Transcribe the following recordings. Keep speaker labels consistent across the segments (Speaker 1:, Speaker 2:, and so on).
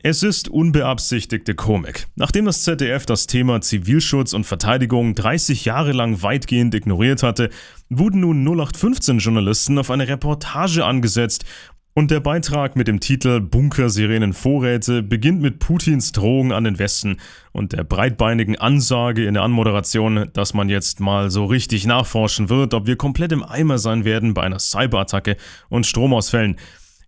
Speaker 1: Es ist unbeabsichtigte Komik. Nachdem das ZDF das Thema Zivilschutz und Verteidigung 30 Jahre lang weitgehend ignoriert hatte, wurden nun 0815-Journalisten auf eine Reportage angesetzt und der Beitrag mit dem Titel Bunkersirenen Vorräte beginnt mit Putins Drohung an den Westen und der breitbeinigen Ansage in der Anmoderation, dass man jetzt mal so richtig nachforschen wird, ob wir komplett im Eimer sein werden bei einer Cyberattacke und Stromausfällen.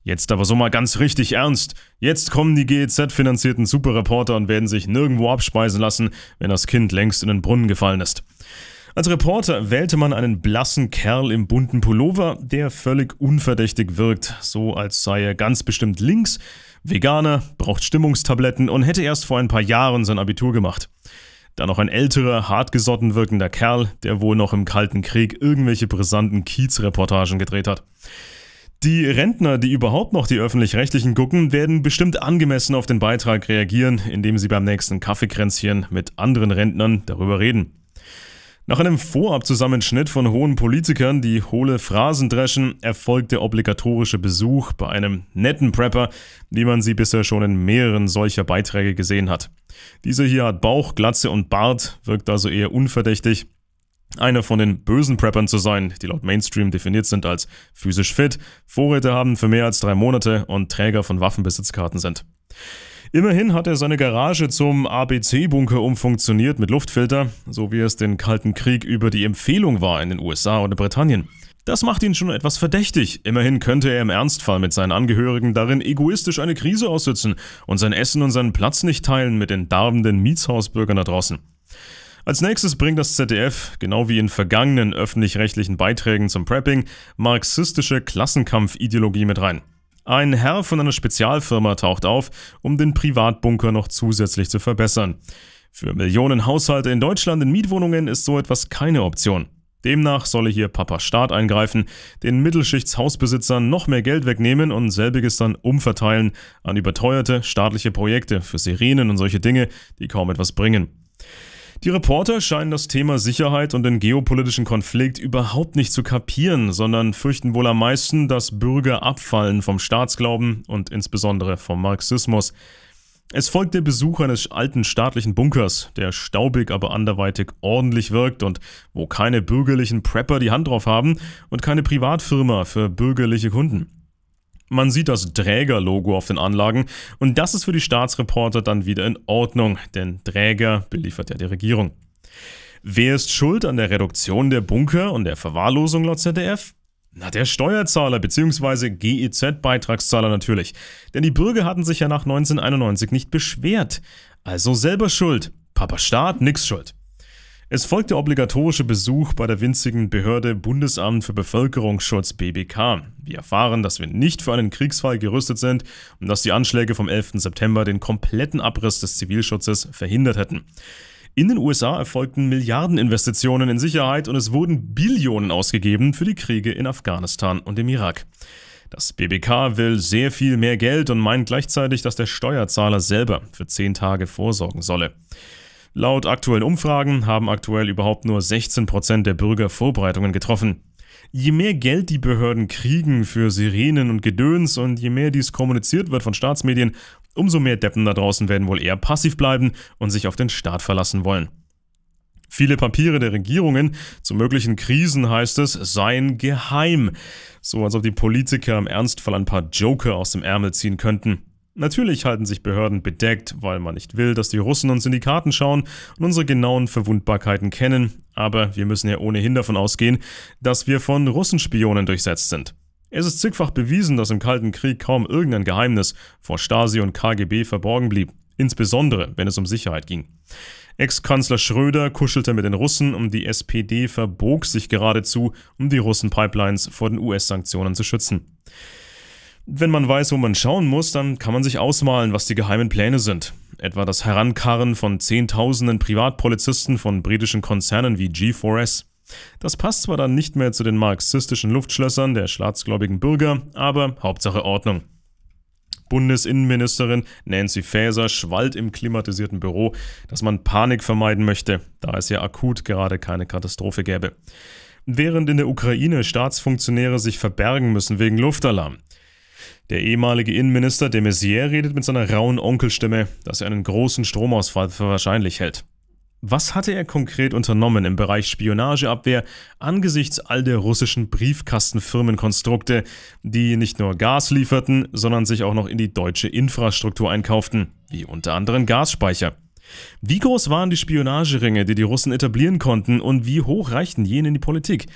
Speaker 1: Jetzt aber so mal ganz richtig ernst. Jetzt kommen die GEZ-finanzierten Superreporter und werden sich nirgendwo abspeisen lassen, wenn das Kind längst in den Brunnen gefallen ist. Als Reporter wählte man einen blassen Kerl im bunten Pullover, der völlig unverdächtig wirkt, so als sei er ganz bestimmt links, Veganer, braucht Stimmungstabletten und hätte erst vor ein paar Jahren sein Abitur gemacht. Dann noch ein älterer, hartgesotten wirkender Kerl, der wohl noch im Kalten Krieg irgendwelche brisanten Kiezreportagen gedreht hat. Die Rentner, die überhaupt noch die öffentlich-rechtlichen gucken, werden bestimmt angemessen auf den Beitrag reagieren, indem sie beim nächsten Kaffeekränzchen mit anderen Rentnern darüber reden. Nach einem Vorabzusammenschnitt von hohen Politikern, die hohle Phrasen dreschen, erfolgt der obligatorische Besuch bei einem netten Prepper, wie man sie bisher schon in mehreren solcher Beiträge gesehen hat. Dieser hier hat Bauch, Glatze und Bart, wirkt also eher unverdächtig einer von den bösen Preppern zu sein, die laut Mainstream definiert sind als physisch fit, Vorräte haben für mehr als drei Monate und Träger von Waffenbesitzkarten sind. Immerhin hat er seine Garage zum ABC-Bunker umfunktioniert mit Luftfilter, so wie es den Kalten Krieg über die Empfehlung war in den USA und in Britannien. Das macht ihn schon etwas verdächtig. Immerhin könnte er im Ernstfall mit seinen Angehörigen darin egoistisch eine Krise aussitzen und sein Essen und seinen Platz nicht teilen mit den darbenden Mietshausbürgern da draußen. Als nächstes bringt das ZDF, genau wie in vergangenen öffentlich-rechtlichen Beiträgen zum Prepping, marxistische Klassenkampfideologie mit rein. Ein Herr von einer Spezialfirma taucht auf, um den Privatbunker noch zusätzlich zu verbessern. Für Millionen Haushalte in Deutschland in Mietwohnungen ist so etwas keine Option. Demnach solle hier Papa Staat eingreifen, den Mittelschichtshausbesitzern noch mehr Geld wegnehmen und selbiges dann umverteilen an überteuerte staatliche Projekte für Sirenen und solche Dinge, die kaum etwas bringen. Die Reporter scheinen das Thema Sicherheit und den geopolitischen Konflikt überhaupt nicht zu kapieren, sondern fürchten wohl am meisten, dass Bürger abfallen vom Staatsglauben und insbesondere vom Marxismus. Es folgt der Besuch eines alten staatlichen Bunkers, der staubig, aber anderweitig ordentlich wirkt und wo keine bürgerlichen Prepper die Hand drauf haben und keine Privatfirma für bürgerliche Kunden. Man sieht das Dräger-Logo auf den Anlagen und das ist für die Staatsreporter dann wieder in Ordnung, denn Dräger beliefert ja die Regierung. Wer ist schuld an der Reduktion der Bunker und der Verwahrlosung laut ZDF? Na, der Steuerzahler bzw. GEZ-Beitragszahler natürlich. Denn die Bürger hatten sich ja nach 1991 nicht beschwert. Also selber schuld. Papa Staat, nix schuld. Es folgt der obligatorische Besuch bei der winzigen Behörde Bundesamt für Bevölkerungsschutz BBK. Wir erfahren, dass wir nicht für einen Kriegsfall gerüstet sind und dass die Anschläge vom 11. September den kompletten Abriss des Zivilschutzes verhindert hätten. In den USA erfolgten Milliardeninvestitionen in Sicherheit und es wurden Billionen ausgegeben für die Kriege in Afghanistan und im Irak. Das BBK will sehr viel mehr Geld und meint gleichzeitig, dass der Steuerzahler selber für zehn Tage vorsorgen solle. Laut aktuellen Umfragen haben aktuell überhaupt nur 16% der Bürger Vorbereitungen getroffen. Je mehr Geld die Behörden kriegen für Sirenen und Gedöns und je mehr dies kommuniziert wird von Staatsmedien, umso mehr Deppen da draußen werden wohl eher passiv bleiben und sich auf den Staat verlassen wollen. Viele Papiere der Regierungen zu möglichen Krisen, heißt es, seien geheim. So als ob die Politiker im Ernstfall ein paar Joker aus dem Ärmel ziehen könnten. Natürlich halten sich Behörden bedeckt, weil man nicht will, dass die Russen uns in die Karten schauen und unsere genauen Verwundbarkeiten kennen, aber wir müssen ja ohnehin davon ausgehen, dass wir von Russenspionen durchsetzt sind. Es ist zigfach bewiesen, dass im Kalten Krieg kaum irgendein Geheimnis vor Stasi und KGB verborgen blieb, insbesondere wenn es um Sicherheit ging. Ex-Kanzler Schröder kuschelte mit den Russen und die SPD verbog sich geradezu, um die Russen-Pipelines vor den US-Sanktionen zu schützen. Wenn man weiß, wo man schauen muss, dann kann man sich ausmalen, was die geheimen Pläne sind. Etwa das Herankarren von Zehntausenden Privatpolizisten von britischen Konzernen wie G4S. Das passt zwar dann nicht mehr zu den marxistischen Luftschlössern der staatsgläubigen Bürger, aber Hauptsache Ordnung. Bundesinnenministerin Nancy Faeser schwallt im klimatisierten Büro, dass man Panik vermeiden möchte, da es ja akut gerade keine Katastrophe gäbe. Während in der Ukraine Staatsfunktionäre sich verbergen müssen wegen Luftalarm, der ehemalige Innenminister de Maizière redet mit seiner rauen Onkelstimme, dass er einen großen Stromausfall für wahrscheinlich hält. Was hatte er konkret unternommen im Bereich Spionageabwehr angesichts all der russischen Briefkastenfirmenkonstrukte, die nicht nur Gas lieferten, sondern sich auch noch in die deutsche Infrastruktur einkauften, wie unter anderem Gasspeicher? Wie groß waren die Spionageringe, die die Russen etablieren konnten und wie hoch reichten jene in die Politik?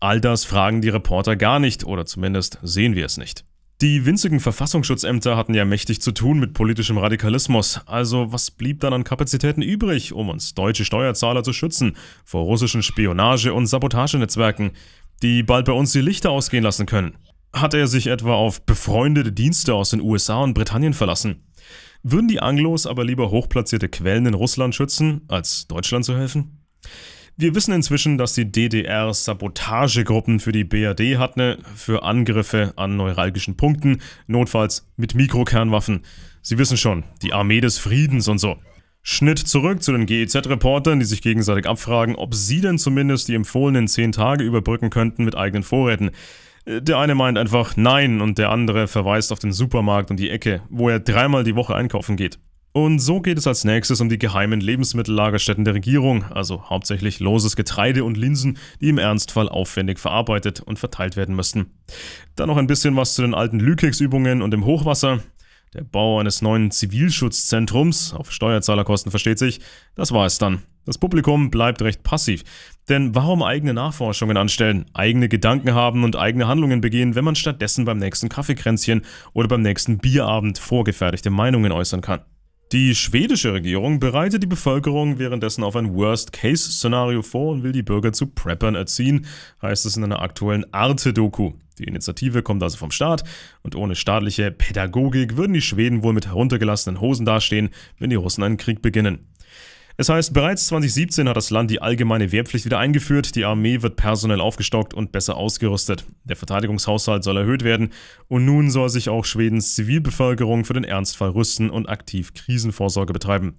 Speaker 1: All das fragen die Reporter gar nicht oder zumindest sehen wir es nicht. Die winzigen Verfassungsschutzämter hatten ja mächtig zu tun mit politischem Radikalismus, also was blieb dann an Kapazitäten übrig, um uns deutsche Steuerzahler zu schützen vor russischen Spionage- und Sabotagenetzwerken, die bald bei uns die Lichter ausgehen lassen können? Hat er sich etwa auf befreundete Dienste aus den USA und Britannien verlassen? Würden die Anglos aber lieber hochplatzierte Quellen in Russland schützen, als Deutschland zu helfen? Wir wissen inzwischen, dass die DDR Sabotagegruppen für die BRD hatte, für Angriffe an neuralgischen Punkten, notfalls mit Mikrokernwaffen. Sie wissen schon, die Armee des Friedens und so. Schnitt zurück zu den GEZ-Reportern, die sich gegenseitig abfragen, ob sie denn zumindest die empfohlenen 10 Tage überbrücken könnten mit eigenen Vorräten. Der eine meint einfach nein und der andere verweist auf den Supermarkt um die Ecke, wo er dreimal die Woche einkaufen geht. Und so geht es als nächstes um die geheimen Lebensmittellagerstätten der Regierung, also hauptsächlich loses Getreide und Linsen, die im Ernstfall aufwendig verarbeitet und verteilt werden müssten. Dann noch ein bisschen was zu den alten Lükex-Übungen und dem Hochwasser. Der Bau eines neuen Zivilschutzzentrums, auf Steuerzahlerkosten versteht sich, das war es dann. Das Publikum bleibt recht passiv. Denn warum eigene Nachforschungen anstellen, eigene Gedanken haben und eigene Handlungen begehen, wenn man stattdessen beim nächsten Kaffeekränzchen oder beim nächsten Bierabend vorgefertigte Meinungen äußern kann? Die schwedische Regierung bereitet die Bevölkerung währenddessen auf ein Worst-Case-Szenario vor und will die Bürger zu Preppern erziehen, heißt es in einer aktuellen Arte-Doku. Die Initiative kommt also vom Staat und ohne staatliche Pädagogik würden die Schweden wohl mit heruntergelassenen Hosen dastehen, wenn die Russen einen Krieg beginnen. Es heißt, bereits 2017 hat das Land die allgemeine Wehrpflicht wieder eingeführt, die Armee wird personell aufgestockt und besser ausgerüstet, der Verteidigungshaushalt soll erhöht werden und nun soll sich auch Schwedens Zivilbevölkerung für den Ernstfall rüsten und aktiv Krisenvorsorge betreiben.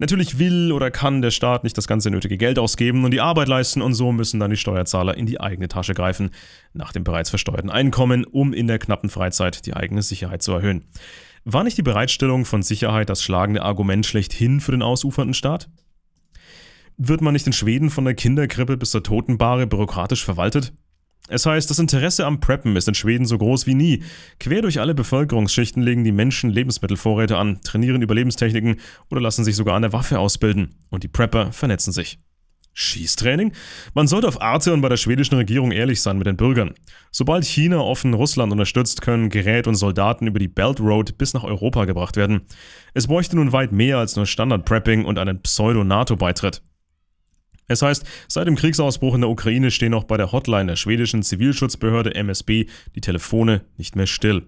Speaker 1: Natürlich will oder kann der Staat nicht das ganze nötige Geld ausgeben und die Arbeit leisten und so müssen dann die Steuerzahler in die eigene Tasche greifen, nach dem bereits versteuerten Einkommen, um in der knappen Freizeit die eigene Sicherheit zu erhöhen. War nicht die Bereitstellung von Sicherheit das schlagende Argument schlechthin für den ausufernden Staat? Wird man nicht in Schweden von der Kinderkrippe bis zur Totenbare bürokratisch verwaltet? Es heißt, das Interesse am Preppen ist in Schweden so groß wie nie. Quer durch alle Bevölkerungsschichten legen die Menschen Lebensmittelvorräte an, trainieren Überlebenstechniken oder lassen sich sogar an der Waffe ausbilden. Und die Prepper vernetzen sich. Schießtraining? Man sollte auf Arte und bei der schwedischen Regierung ehrlich sein mit den Bürgern. Sobald China offen Russland unterstützt, können Gerät und Soldaten über die Belt Road bis nach Europa gebracht werden. Es bräuchte nun weit mehr als nur Standard-Prepping und einen Pseudo-NATO-Beitritt. Es heißt, seit dem Kriegsausbruch in der Ukraine stehen auch bei der Hotline der schwedischen Zivilschutzbehörde MSB die Telefone nicht mehr still.